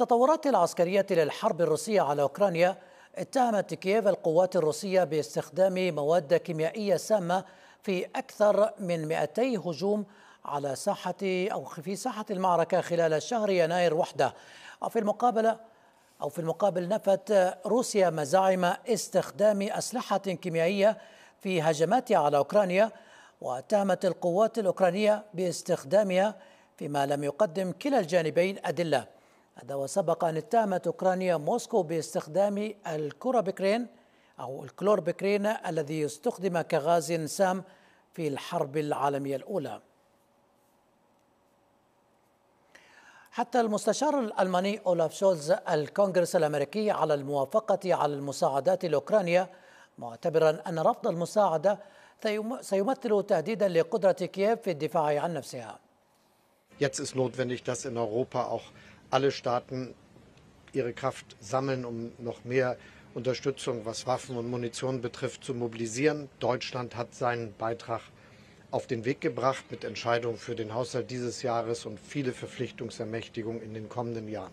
التطورات العسكرية للحرب الروسية على أوكرانيا اتهمت كييف القوات الروسية باستخدام مواد كيميائية سامة في أكثر من 200 هجوم على ساحة أو في ساحة المعركة خلال شهر يناير وحده وفي المقابلة أو في المقابل نفت روسيا مزاعم استخدام أسلحة كيميائية في هجماتها على أوكرانيا واتهمت القوات الأوكرانية باستخدامها فيما لم يقدم كلا الجانبين أدلة هذا وسبق أن اتهمت أوكرانيا موسكو باستخدام الكورابكرين أو الكلوربكرين الذي استخدم كغاز سام في الحرب العالمية الأولى حتى المستشار الألماني أولاف شولز الكونغرس الأمريكي على الموافقة على المساعدات لأوكرانيا معتبرا أن رفض المساعدة سيمثل تهديدا لقدرة كييف في الدفاع عن نفسها. Jetzt ist notwendig, dass in Europa auch alle Staaten ihre Kraft sammeln, um noch mehr Unterstützung, was Waffen und Munition betrifft, zu mobilisieren. Deutschland hat seinen Beitrag auf den Weg gebracht mit Entscheidungen für den Haushalt dieses Jahres und viele Verpflichtungsermächtigungen in den kommenden Jahren.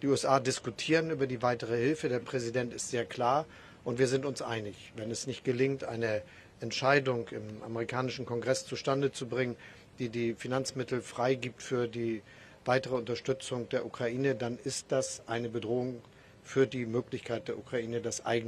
Die USA diskutieren über die weitere Hilfe. Der Präsident ist sehr klar und wir sind uns einig. Wenn es nicht gelingt, eine Entscheidung im amerikanischen Kongress zustande zu bringen, die die Finanzmittel freigibt für die weitere Unterstützung der Ukraine, dann ist das eine Bedrohung für die Möglichkeit der Ukraine, das eigene